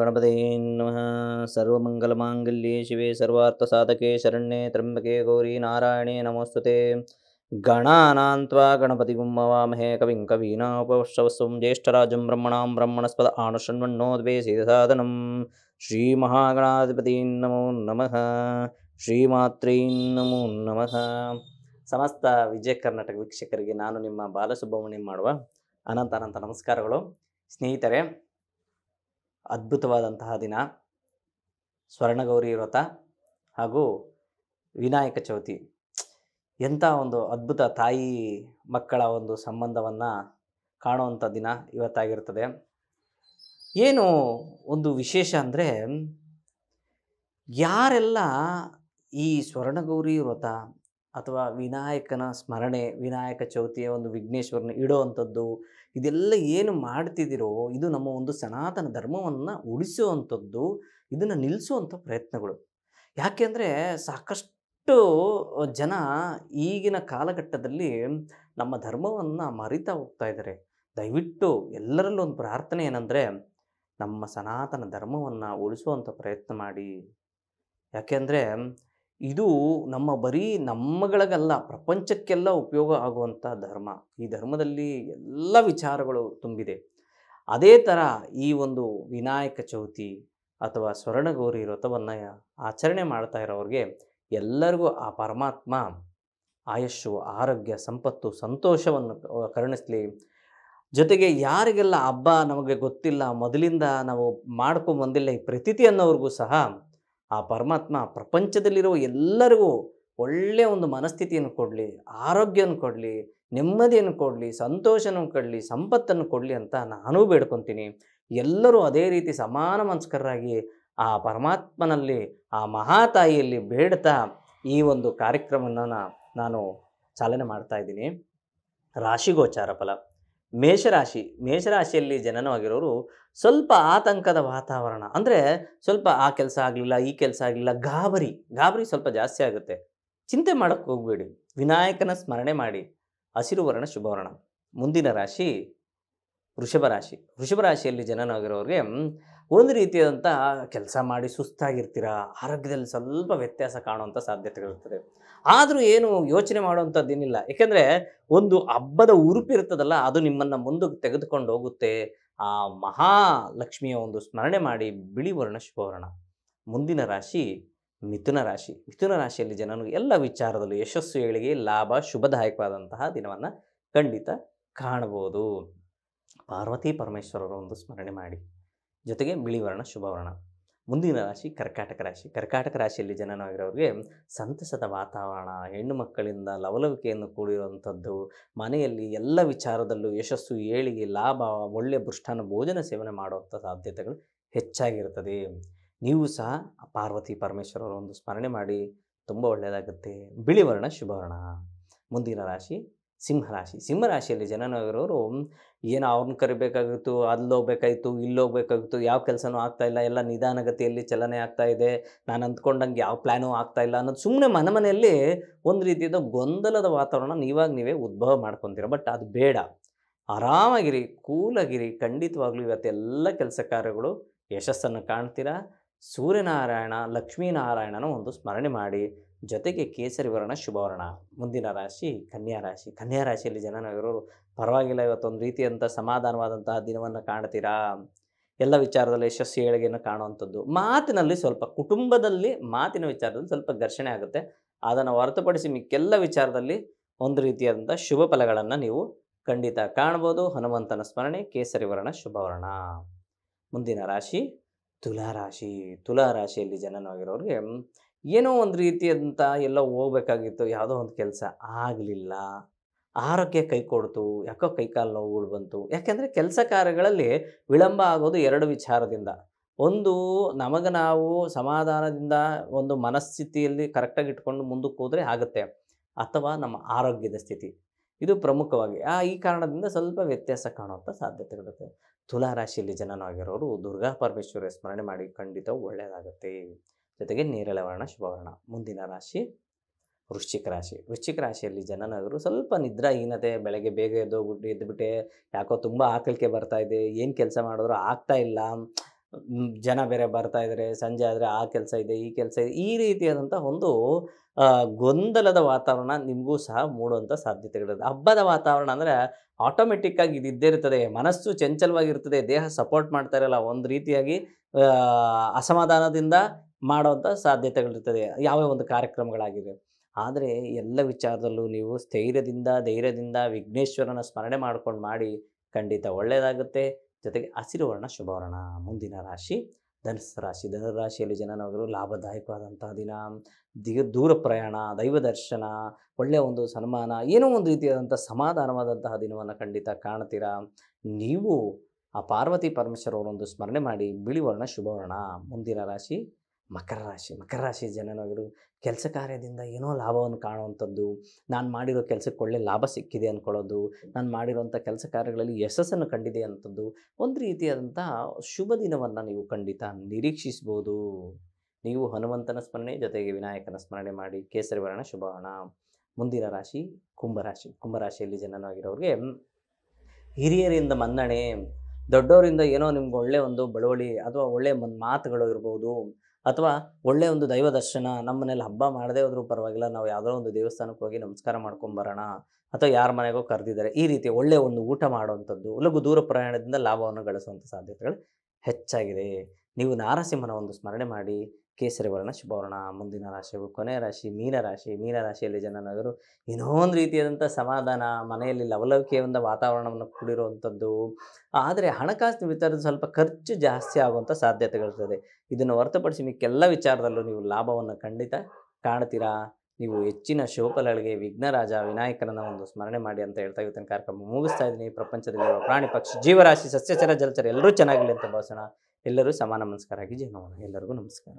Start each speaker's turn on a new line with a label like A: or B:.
A: ಗಣಪತೇ ನಮಃ ಸರ್ವಮಂಗಲಮಾಂಗಲ್ಯೆ ಶಿವೆ ಸಾಧಕೆ ಶರಣ್ಯೆ ತ್ರಂಬಕೆ ಗೌರಿ ನಾರಾಯಣೆ ನಮೋಸ್ತುತೆ ಗಣಾನಾಂತ್ವಾ ಗಣಪತಿ ಗುಮ್ಮವಾಮಹೇ ಕವಿಂ ಕವೀನಾಪವಶವಸ್ವಂ ಜ್ಯೇಷ್ಠರಾಜಂ ಬ್ರಹ್ಮಣಾಂ ಬ್ರಹ್ಮಣಸ್ಪದ ಶ್ರೀ ಮಹಾಗಣಾಧಿಪತೀನ್ ನಮೋ ನಮಃ ಶ್ರೀಮಾತ್ರೀನ್ ನಮೋ ನಮಃ ಸಮಸ್ತ ವಿಜಯ ಕರ್ನಾಟಕ ವೀಕ್ಷಕರಿಗೆ ನಾನು ನಿಮ್ಮ ಬಾಲಸುಬ್ರಹ್ಮಣ್ಯ ಮಾಡುವ ಅನಂತ ಅನಂತ ನಮಸ್ಕಾರಗಳು ಸ್ನೇಹಿತರೆ ಅದ್ಭುತವಾದಂತಹ ದಿನ ಸ್ವರ್ಣಗೌರಿ ವ್ರತ ಹಾಗೂ ವಿನಾಯಕ ಚೌತಿ ಎಂಥ ಒಂದು ಅದ್ಭುತ ತಾಯಿ ಮಕ್ಕಳ ಒಂದು ಸಂಬಂಧವನ್ನು ಕಾಣುವಂಥ ದಿನ ಇವತ್ತಾಗಿರ್ತದೆ ಏನು ಒಂದು ವಿಶೇಷ ಅಂದರೆ ಯಾರೆಲ್ಲ ಈ ಸ್ವರ್ಣಗೌರಿ ವ್ರತ ಅಥವಾ ವಿನಾಯಕನ ಸ್ಮರಣೆ ವಿನಾಯಕ ಚೌತಿಯ ಒಂದು ವಿಘ್ನೇಶ್ವರನ ಇಡೋವಂಥದ್ದು ಇದೆಲ್ಲ ಏನು ಮಾಡ್ತಿದ್ದೀರೋ ಇದು ನಮ್ಮ ಒಂದು ಸನಾತನ ಧರ್ಮವನ್ನು ಉಳಿಸುವಂಥದ್ದು ಇದನ್ನು ನಿಲ್ಲಿಸುವಂಥ ಪ್ರಯತ್ನಗಳು ಯಾಕೆಂದರೆ ಸಾಕಷ್ಟು ಜನ ಈಗಿನ ಕಾಲಘಟ್ಟದಲ್ಲಿ ನಮ್ಮ ಧರ್ಮವನ್ನು ಮರಿತಾ ಹೋಗ್ತಾ ಇದ್ದಾರೆ ದಯವಿಟ್ಟು ಎಲ್ಲರಲ್ಲೂ ಒಂದು ಪ್ರಾರ್ಥನೆ ಏನಂದರೆ ನಮ್ಮ ಸನಾತನ ಧರ್ಮವನ್ನು ಉಳಿಸುವಂಥ ಪ್ರಯತ್ನ ಮಾಡಿ ಯಾಕೆಂದರೆ ಇದು ನಮ್ಮ ಬರೀ ನಮ್ಮಗಳಿಗಲ್ಲ ಪ್ರಪಂಚಕ್ಕೆಲ್ಲ ಉಪಯೋಗ ಆಗುವಂಥ ಧರ್ಮ ಈ ಧರ್ಮದಲ್ಲಿ ಎಲ್ಲ ವಿಚಾರಗಳು ತುಂಬಿದೆ ಅದೇ ಥರ ಈ ಒಂದು ವಿನಾಯಕ ಚೌತಿ ಅಥವಾ ಸ್ವರ್ಣಗೌರಿ ವ್ರತವನ್ನು ಆಚರಣೆ ಮಾಡ್ತಾ ಇರೋರಿಗೆ ಎಲ್ಲರಿಗೂ ಆ ಪರಮಾತ್ಮ ಆಯಸ್ಸು ಆರೋಗ್ಯ ಸಂಪತ್ತು ಸಂತೋಷವನ್ನು ಕರುಣಿಸಲಿ ಜೊತೆಗೆ ಯಾರಿಗೆಲ್ಲ ಹಬ್ಬ ನಮಗೆ ಗೊತ್ತಿಲ್ಲ ಮೊದಲಿಂದ ನಾವು ಮಾಡ್ಕೊಂಡು ಬಂದಿಲ್ಲ ಈ ಪ್ರತೀತಿ ಅನ್ನೋರಿಗೂ ಸಹ ಆ ಪರಮಾತ್ಮ ಪ್ರಪಂಚದಲ್ಲಿರುವ ಎಲ್ಲರಿಗೂ ಒಳ್ಳೆಯ ಒಂದು ಮನಸ್ಥಿತಿಯನ್ನು ಕೊಡಲಿ ಆರೋಗ್ಯವನ್ನು ಕೊಡಲಿ ನೆಮ್ಮದಿಯನ್ನು ಕೊಡಲಿ ಸಂತೋಷನೂ ಕೊಡಲಿ ಸಂಪತ್ತನ್ನು ಕೊಡಲಿ ಅಂತ ನಾನು ಬೇಡ್ಕೊತೀನಿ ಎಲ್ಲರೂ ಅದೇ ರೀತಿ ಸಮಾನ ಮನಸ್ಕರಾಗಿ ಆ ಪರಮಾತ್ಮನಲ್ಲಿ ಆ ಮಹಾತಾಯಿಯಲ್ಲಿ ಬೇಡ್ತಾ ಈ ಒಂದು ಕಾರ್ಯಕ್ರಮವನ್ನು ನಾನು ಚಾಲನೆ ಮಾಡ್ತಾ ಇದ್ದೀನಿ ರಾಶಿಗೋಚಾರ ಫಲ ಮೇಷರಾಶಿ ಮೇಷರಾಶಿಯಲ್ಲಿ ಜನನವಾಗಿರೋರು ಸ್ವಲ್ಪ ಆತಂಕದ ವಾತಾವರಣ ಅಂದರೆ ಸ್ವಲ್ಪ ಆ ಕೆಲಸ ಆಗಲಿಲ್ಲ ಈ ಕೆಲಸ ಆಗಲಿಲ್ಲ ಗಾಬರಿ ಗಾಬರಿ ಸ್ವಲ್ಪ ಜಾಸ್ತಿ ಆಗುತ್ತೆ ಚಿಂತೆ ಮಾಡೋಕ್ಕೆ ಹೋಗಬೇಡಿ ವಿನಾಯಕನ ಸ್ಮರಣೆ ಮಾಡಿ ಹಸಿರು ವರ್ಣ ಶುಭವರ್ಣ ಮುಂದಿನ ರಾಶಿ ವೃಷಭ ರಾಶಿ ವೃಷಭ ರಾಶಿಯಲ್ಲಿ ಜನನವಾಗಿರೋರಿಗೆ ಒಂದು ರೀತಿಯಾದಂಥ ಕೆಲಸ ಮಾಡಿ ಸುಸ್ತಾಗಿರ್ತೀರ ಆರೋಗ್ಯದಲ್ಲಿ ಸ್ವಲ್ಪ ವ್ಯತ್ಯಾಸ ಕಾಣುವಂಥ ಸಾಧ್ಯತೆಗಳಿರ್ತದೆ ಆದರೂ ಏನು ಯೋಚನೆ ಮಾಡುವಂಥದ್ದೇನಿಲ್ಲ ಏಕೆಂದರೆ ಒಂದು ಹಬ್ಬದ ಉರುಪಿರ್ತದಲ್ಲ ಅದು ನಿಮ್ಮನ್ನು ಮುಂದಕ್ಕೆ ತೆಗೆದುಕೊಂಡು ಹೋಗುತ್ತೆ ಆ ಮಹಾಲಕ್ಷ್ಮಿಯ ಒಂದು ಸ್ಮರಣೆ ಮಾಡಿ ಬಿಳಿ ವರ್ಣ ಶುಭವರ್ಣ ಮುಂದಿನ ರಾಶಿ ಮಿಥುನ ರಾಶಿ ಮಿಥುನ ರಾಶಿಯಲ್ಲಿ ಜನನು ಎಲ್ಲ ವಿಚಾರದಲ್ಲೂ ಯಶಸ್ಸು ಏಳಿಗೆ ಲಾಭ ಶುಭದಾಯಕವಾದಂತಹ ದಿನವನ್ನು ಖಂಡಿತ ಕಾಣಬಹುದು ಪಾರ್ವತಿ ಪರಮೇಶ್ವರರ ಒಂದು ಸ್ಮರಣೆ ಮಾಡಿ ಜೊತೆಗೆ ಬಿಳಿವರ್ಣ ಶುಭವರ್ಣ ಮುಂದಿನ ರಾಶಿ ಕರ್ಕಾಟಕ ರಾಶಿ ಕರ್ಕಾಟಕ ರಾಶಿಯಲ್ಲಿ ಜನನಾಗಿರೋರಿಗೆ ಸಂತಸದ ವಾತಾವರಣ ಹೆಣ್ಣು ಮಕ್ಕಳಿಂದ ಲವಲವಿಕೆಯನ್ನು ಕೂಡಿರುವಂಥದ್ದು ಮನೆಯಲ್ಲಿ ಎಲ್ಲ ವಿಚಾರದಲ್ಲೂ ಯಶಸ್ಸು ಏಳಿಗೆ ಲಾಭ ಒಳ್ಳೆಯ ಭೃಷ್ಟಾನ ಭೋಜನ ಸೇವನೆ ಮಾಡುವಂಥ ಸಾಧ್ಯತೆಗಳು ಹೆಚ್ಚಾಗಿರುತ್ತದೆ ನೀವು ಸಹ ಪಾರ್ವತಿ ಪರಮೇಶ್ವರರ ಒಂದು ಸ್ಮರಣೆ ಮಾಡಿ ತುಂಬ ಒಳ್ಳೆಯದಾಗುತ್ತೆ ಬಿಳಿವರ್ಣ ಶುಭವರ್ಣ ಮುಂದಿನ ರಾಶಿ ಸಿಂಹರಾಶಿ ಸಿಂಹರಾಶಿಯಲ್ಲಿ ಜನನಗರವರು ಏನು ಅವ್ರನ್ನ ಕರಿಬೇಕಾಗಿತ್ತು ಇಲ್ಲಿ ಇಲ್ಲೋಗ್ಬೇಕಾಗಿತ್ತು ಯಾವ ಕೆಲಸನೂ ಇಲ್ಲ ಎಲ್ಲ ನಿಧಾನಗತಿಯಲ್ಲಿ ಚಲನೆ ಆಗ್ತಾ ಇದೆ ನಾನು ಅಂದ್ಕೊಂಡಂಗೆ ಯಾವ ಪ್ಲ್ಯಾನೂ ಆಗ್ತಾಯಿಲ್ಲ ಅನ್ನೋದು ಸುಮ್ಮನೆ ಮನೆ ಮನೆಯಲ್ಲಿ ಒಂದು ರೀತಿಯ ಗೊಂದಲದ ವಾತಾವರಣ ನೀವಾಗ ನೀವೇ ಉದ್ಭವ ಮಾಡ್ಕೊತೀರ ಬಟ್ ಅದು ಬೇಡ ಆರಾಮಾಗಿರಿ ಕೂಲಾಗಿರಿ ಖಂಡಿತವಾಗ್ಲೂ ಇವತ್ತೆಲ್ಲ ಕೆಲಸ ಕಾರ್ಯಗಳು ಯಶಸ್ಸನ್ನು ಕಾಣ್ತೀರಾ ಸೂರ್ಯನಾರಾಯಣ ಲಕ್ಷ್ಮೀನಾರಾಯಣನ ಒಂದು ಸ್ಮರಣೆ ಮಾಡಿ ಜೊತೆಗೆ ಕೇಸರಿ ವರ್ಣ ಶುಭವರ್ಣ ಮುಂದಿನ ರಾಶಿ ಕನ್ಯಾ ರಾಶಿ ಕನ್ಯಾ ರಾಶಿಯಲ್ಲಿ ಜನನವಿರೋರು ಪರವಾಗಿಲ್ಲ ಇವತ್ತೊಂದು ರೀತಿಯಂಥ ಸಮಾಧಾನವಾದಂತಹ ದಿನವನ್ನು ಕಾಣ್ತೀರಾ ಎಲ್ಲ ವಿಚಾರದಲ್ಲಿ ಯಶಸ್ಸು ಏಳಿಗೆಯನ್ನು ಕಾಣುವಂಥದ್ದು ಮಾತಿನಲ್ಲಿ ಸ್ವಲ್ಪ ಕುಟುಂಬದಲ್ಲಿ ಮಾತಿನ ವಿಚಾರದಲ್ಲಿ ಸ್ವಲ್ಪ ಘರ್ಷಣೆ ಆಗುತ್ತೆ ಅದನ್ನು ಹೊರತುಪಡಿಸಿ ಮಿಕ್ಕೆಲ್ಲ ವಿಚಾರದಲ್ಲಿ ಒಂದು ರೀತಿಯಾದಂಥ ಶುಭ ಫಲಗಳನ್ನು ನೀವು ಖಂಡಿತ ಕಾಣ್ಬೋದು ಹನುಮಂತನ ಸ್ಮರಣೆ ಕೇಸರಿ ವರ್ಣ ಶುಭವರ್ಣ ಮುಂದಿನ ರಾಶಿ ತುಲಾರಾಶಿ ತುಲಾರಾಶಿಯಲ್ಲಿ ಜನನವಾಗಿರೋರಿಗೆ ಏನೋ ಒಂದು ರೀತಿಯಂಥ ಎಲ್ಲ ಹೋಗ್ಬೇಕಾಗಿತ್ತು ಯಾವುದೋ ಒಂದು ಕೆಲಸ ಆಗಲಿಲ್ಲ ಆರೋಗ್ಯ ಕೈ ಕೊಡ್ತು ಯಾಕೋ ಕೈಕಾಲು ನೋವುಗಳು ಬಂತು ಯಾಕೆಂದರೆ ಕೆಲಸ ಕಾರ್ಯಗಳಲ್ಲಿ ವಿಳಂಬ ಆಗೋದು ಎರಡು ವಿಚಾರದಿಂದ ಒಂದು ನಮಗೆ ನಾವು ಸಮಾಧಾನದಿಂದ ಒಂದು ಮನಸ್ಥಿತಿಯಲ್ಲಿ ಕರೆಕ್ಟಾಗಿ ಇಟ್ಕೊಂಡು ಮುಂದಕ್ಕೆ ಹೋದರೆ ಆಗುತ್ತೆ ಅಥವಾ ನಮ್ಮ ಆರೋಗ್ಯದ ಸ್ಥಿತಿ ಇದು ಪ್ರಮುಖವಾಗಿ ಆ ಈ ಕಾರಣದಿಂದ ಸ್ವಲ್ಪ ವ್ಯತ್ಯಾಸ ಕಾಣುವಂಥ ಸಾಧ್ಯತೆಗಳಿರುತ್ತೆ ರಾಶಿಯಲ್ಲಿ ಜನನಾಗಿರೋರು ದುರ್ಗಾ ಪರಮೇಶ್ವರ ಸ್ಮರಣೆ ಮಾಡಿ ಖಂಡಿತ ಒಳ್ಳೆಯದಾಗುತ್ತೆ ಜೊತೆಗೆ ನೇರಳೆ ವರ್ಣ ಶುಭವರ್ಣ ಮುಂದಿನ ರಾಶಿ ವೃಶ್ಚಿಕ ರಾಶಿ ವೃಶ್ಚಿಕ ರಾಶಿಯಲ್ಲಿ ಜನನಾಗರು ಸ್ವಲ್ಪ ನಿದ್ರಾಹೀನತೆ ಬೆಳಗ್ಗೆ ಬೇಗ ಎದ್ದೋಗ್ಬಿಟ್ಟು ಎದ್ದುಬಿಟ್ಟೆ ಯಾಕೋ ತುಂಬ ಆಕಲಿಕೆ ಬರ್ತಾ ಇದೆ ಏನು ಕೆಲಸ ಮಾಡಿದ್ರು ಆಗ್ತಾ ಇಲ್ಲ ಜನ ಬೇರೆ ಬರ್ತಾ ಇದ್ದಾರೆ ಸಂಜೆ ಆದರೆ ಆ ಕೆಲಸ ಇದೆ ಈ ಕೆಲಸ ಇದೆ ಈ ರೀತಿಯಾದಂಥ ಒಂದು ಗೊಂದಲದ ವಾತಾವರಣ ನಿಮಗೂ ಸಹ ಮೂಡುವಂಥ ಸಾಧ್ಯತೆಗಳಿದೆ ಹಬ್ಬದ ವಾತಾವರಣ ಅಂದರೆ ಆಟೋಮೆಟಿಕ್ಕಾಗಿ ಇದ್ದೇ ಇರ್ತದೆ ಮನಸ್ಸು ಚಂಚಲವಾಗಿರ್ತದೆ ದೇಹ ಸಪೋರ್ಟ್ ಮಾಡ್ತಾ ಇರಲ್ಲ ಒಂದು ರೀತಿಯಾಗಿ ಅಸಮಾಧಾನದಿಂದ ಮಾಡುವಂಥ ಸಾಧ್ಯತೆಗಳಿರ್ತದೆ ಯಾವ್ಯಾವ ಒಂದು ಕಾರ್ಯಕ್ರಮಗಳಾಗಿವೆ ಆದರೆ ಎಲ್ಲ ವಿಚಾರದಲ್ಲೂ ನೀವು ಸ್ಥೈರ್ಯದಿಂದ ಧೈರ್ಯದಿಂದ ವಿಘ್ನೇಶ್ವರನ ಸ್ಮರಣೆ ಮಾಡ್ಕೊಂಡು ಮಾಡಿ ಖಂಡಿತ ಒಳ್ಳೆಯದಾಗುತ್ತೆ ಜೊತೆಗೆ ಹಸಿರು ವರ್ಣ ಶುಭವರ್ಣ ಮುಂದಿನ ರಾಶಿ ಧನುಸ್ಸು ರಾಶಿ ಧನುರಾಶಿಯಲ್ಲಿ ಜನನವರು ಲಾಭದಾಯಕವಾದಂತಹ ದಿನ ದಿಗ ದೂರ ಪ್ರಯಾಣ ದೈವ ದರ್ಶನ ಒಳ್ಳೆಯ ಒಂದು ಸನ್ಮಾನ ಏನೋ ಒಂದು ರೀತಿಯಾದಂಥ ಸಮಾಧಾನವಾದಂತಹ ದಿನವನ್ನು ಖಂಡಿತ ಕಾಣ್ತೀರ ನೀವು ಆ ಪಾರ್ವತಿ ಪರಮೇಶ್ವರವರೊಂದು ಸ್ಮರಣೆ ಮಾಡಿ ಬಿಳಿ ವರ್ಣ ಶುಭವರ್ಣ ಮುಂದಿನ ರಾಶಿ ಮಕರ ರಾಶಿ ಮಕರ ರಾಶಿ ಜನನಾಗಿರು ಕೆಲಸ ಕಾರ್ಯದಿಂದ ಏನೋ ಲಾಭವನ್ನು ಕಾಣುವಂಥದ್ದು ನಾನು ಮಾಡಿರೋ ಕೆಲಸಕ್ಕೆ ಒಳ್ಳೆ ಲಾಭ ಸಿಕ್ಕಿದೆ ಅಂದ್ಕೊಳ್ಳೋದು ನಾನು ಮಾಡಿರೋಂಥ ಕೆಲಸ ಕಾರ್ಯಗಳಲ್ಲಿ ಯಶಸ್ಸನ್ನು ಕಂಡಿದೆ ಅಂಥದ್ದು ಒಂದು ರೀತಿಯಾದಂಥ ಶುಭ ದಿನವನ್ನು ನೀವು ಖಂಡಿತ ನಿರೀಕ್ಷಿಸ್ಬೋದು ನೀವು ಹನುಮಂತನ ಸ್ಮರಣೆ ಜೊತೆಗೆ ವಿನಾಯಕನ ಸ್ಮರಣೆ ಮಾಡಿ ಕೇಸರಿ ವರ್ಣ ಹಣ ಮುಂದಿನ ರಾಶಿ ಕುಂಭರಾಶಿ ಕುಂಭರಾಶಿಯಲ್ಲಿ ಜನನಾಗಿರೋರಿಗೆ ಹಿರಿಯರಿಂದ ಮನ್ನಣೆ ದೊಡ್ಡವರಿಂದ ಏನೋ ನಿಮ್ಗೆ ಒಳ್ಳೆಯ ಒಂದು ಬಳುವಳಿ ಅಥವಾ ಒಳ್ಳೆಯ ಮಾತುಗಳು ಇರ್ಬೋದು ಅಥವಾ ಒಳ್ಳೆಯ ಒಂದು ದೈವ ದರ್ಶನ ನಮ್ಮ ಹಬ್ಬ ಮಾಡದೇ ಹೋದ್ರೂ ಪರವಾಗಿಲ್ಲ ನಾವು ಯಾವುದೋ ಒಂದು ದೇವಸ್ಥಾನಕ್ಕೆ ಹೋಗಿ ನಮಸ್ಕಾರ ಬರೋಣ ಅಥವಾ ಯಾರ ಮನೆಗೋ ಕರೆದಿದ್ದಾರೆ ಈ ರೀತಿ ಒಳ್ಳೆಯ ಒಂದು ಊಟ ಮಾಡುವಂಥದ್ದು ಲಘು ದೂರ ಪ್ರಯಾಣದಿಂದ ಲಾಭವನ್ನು ಗಳಿಸುವಂಥ ಸಾಧ್ಯತೆಗಳು ಹೆಚ್ಚಾಗಿದೆ ನೀವು ನಾರಸಿಂಹನ ಒಂದು ಸ್ಮರಣೆ ಮಾಡಿ ಕೇಸರಿ ವರ್ಣ ಶುಭವರ್ಣ ಮುಂದಿನ ರಾಶಿಯು ಕೊನೆಯ ರಾಶಿ ಮೀನರಾಶಿ ಮೀನರಾಶಿಯಲ್ಲಿ ಜನನಗರು ಏನೋ ಒಂದು ರೀತಿಯಾದಂಥ ಸಮಾಧಾನ ಮನೆಯಲ್ಲಿ ಲವಲವಿಕೆಯ ವಾತಾವರಣವನ್ನು ಕೂಡಿರುವಂಥದ್ದು ಆದರೆ ಹಣಕಾಸಿನ ವಿಚಾರದ ಸ್ವಲ್ಪ ಖರ್ಚು ಜಾಸ್ತಿ ಆಗುವಂಥ ಸಾಧ್ಯತೆಗಳಿರ್ತದೆ ಇದನ್ನು ಹೊರತುಪಡಿಸಿ ಮಿಕ್ಕೆಲ್ಲ ವಿಚಾರದಲ್ಲೂ ನೀವು ಲಾಭವನ್ನು ಖಂಡಿತ ಕಾಣ್ತೀರಾ ನೀವು ಹೆಚ್ಚಿನ ಶಿವಫಲಗಳಿಗೆ ವಿಘ್ನರಾಜ ವಿನಾಯಕನನ್ನು ಒಂದು ಸ್ಮರಣೆ ಮಾಡಿ ಅಂತ ಹೇಳ್ತಾ ಇವತ್ತಿನ ಕಾರ್ಯಕ್ರಮ ಮುಗಿಸ್ತಾ ಇದ್ದೀನಿ ಪ್ರಪಂಚದಲ್ಲಿರುವ ಪ್ರಾಣಿ ಪಕ್ಷಿ ಜೀವರಾಶಿ ಸಸ್ಯಚರ ಜಲಚರ ಎಲ್ಲರೂ ಚೆನ್ನಾಗಿರಲಿ ಅಂತ ಭಾಷಣ ಎಲ್ಲರೂ ಸಮಾನ ಆಗಿ ಜೀವನವನ್ನು ಎಲ್ಲರಿಗೂ ನಮಸ್ಕಾರ